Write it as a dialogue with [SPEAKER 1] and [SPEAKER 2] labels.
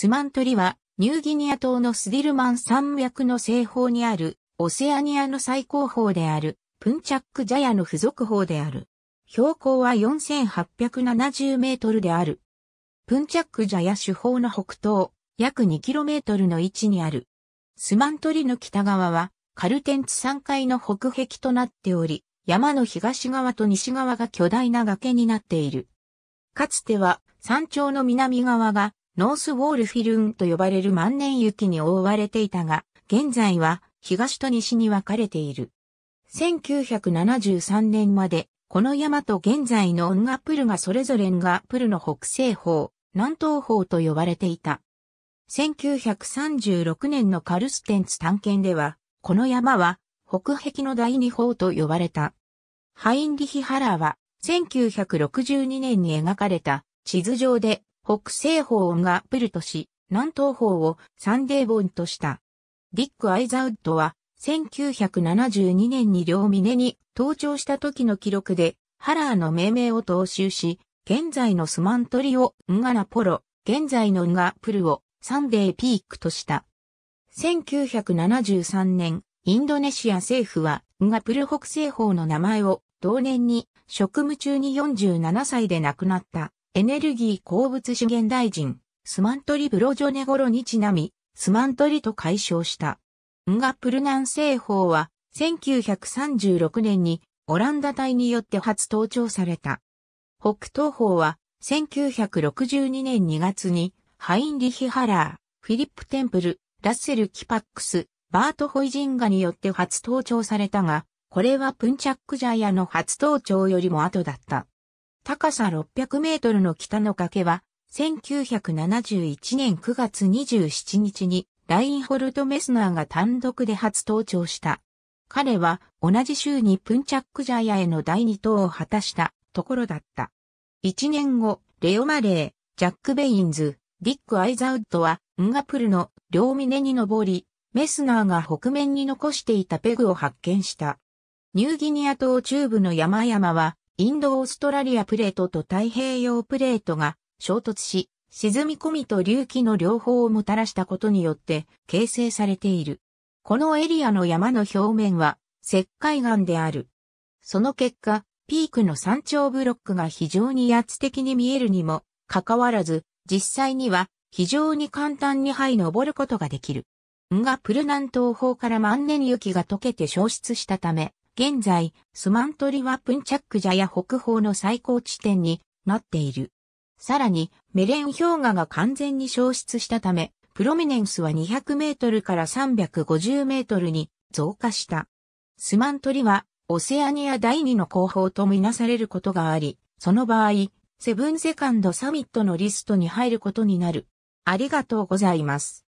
[SPEAKER 1] スマントリは、ニューギニア島のスディルマン山脈の西方にある、オセアニアの最高峰である、プンチャックジャヤの付属峰である。標高は4870メートルである。プンチャックジャヤ主峰の北東、約2キロメートルの位置にある。スマントリの北側は、カルテンツ山階の北壁となっており、山の東側と西側が巨大な崖になっている。かつては、山頂の南側がノースウォールフィルンと呼ばれる万年雪に覆われていたが、現在は東と西に分かれている。1973年まで、この山と現在のンガプルがそれぞれンガプルの北西方、南東方と呼ばれていた。1936年のカルステンツ探検では、この山は北壁の第二方と呼ばれた。ハインリヒ・ハラーは1962年に描かれた地図上で北西方をガップルとし、南東方をサンデーボンとした。ディック・アイザウッドは、1972年に両峰に登頂した時の記録で、ハラーの命名を踏襲し、現在のスマントリをンガナポロ、現在のンガプルをサンデーピークとした。1973年、インドネシア政府は、ンガプル北西方の名前を同年に職務中に47歳で亡くなったエネルギー鉱物資源大臣、スマントリ・ブロジョネゴロにちなみ、スマントリと解消した。ンガプルン製法は、1936年にオランダ隊によって初登頂された。北東方は、1962年2月に、ハインリヒ・ハラー、フィリップ・テンプル、ラッセル・キパックス、バート・ホイジンガによって初登頂されたが、これはプンチャックジャイアの初登頂よりも後だった。高さ600メートルの北の崖は、1971年9月27日にラインホルト・メスナーが単独で初登頂した。彼は同じ週にプンチャックジャヤへの第二等を果たしたところだった。一年後、レオ・マレー、ジャック・ベインズ、ディック・アイザウッドはンガプルの両峰に登り、メスナーが北面に残していたペグを発見した。ニューギニア島中部の山々はインドオーストラリアプレートと太平洋プレートが衝突し、沈み込みと隆起の両方をもたらしたことによって形成されている。このエリアの山の表面は石灰岩である。その結果、ピークの山頂ブロックが非常に圧的に見えるにもかかわらず、実際には非常に簡単に灰登ることができる。んがプル南東方から万年雪が溶けて消失したため、現在、スマントリはプンチャックジャや北方の最高地点になっている。さらに、メレン氷河が完全に消失したため、プロミネンスは200メートルから350メートルに増加した。スマントリは、オセアニア第2の後方とみなされることがあり、その場合、セブンセカンドサミットのリストに入ることになる。ありがとうございます。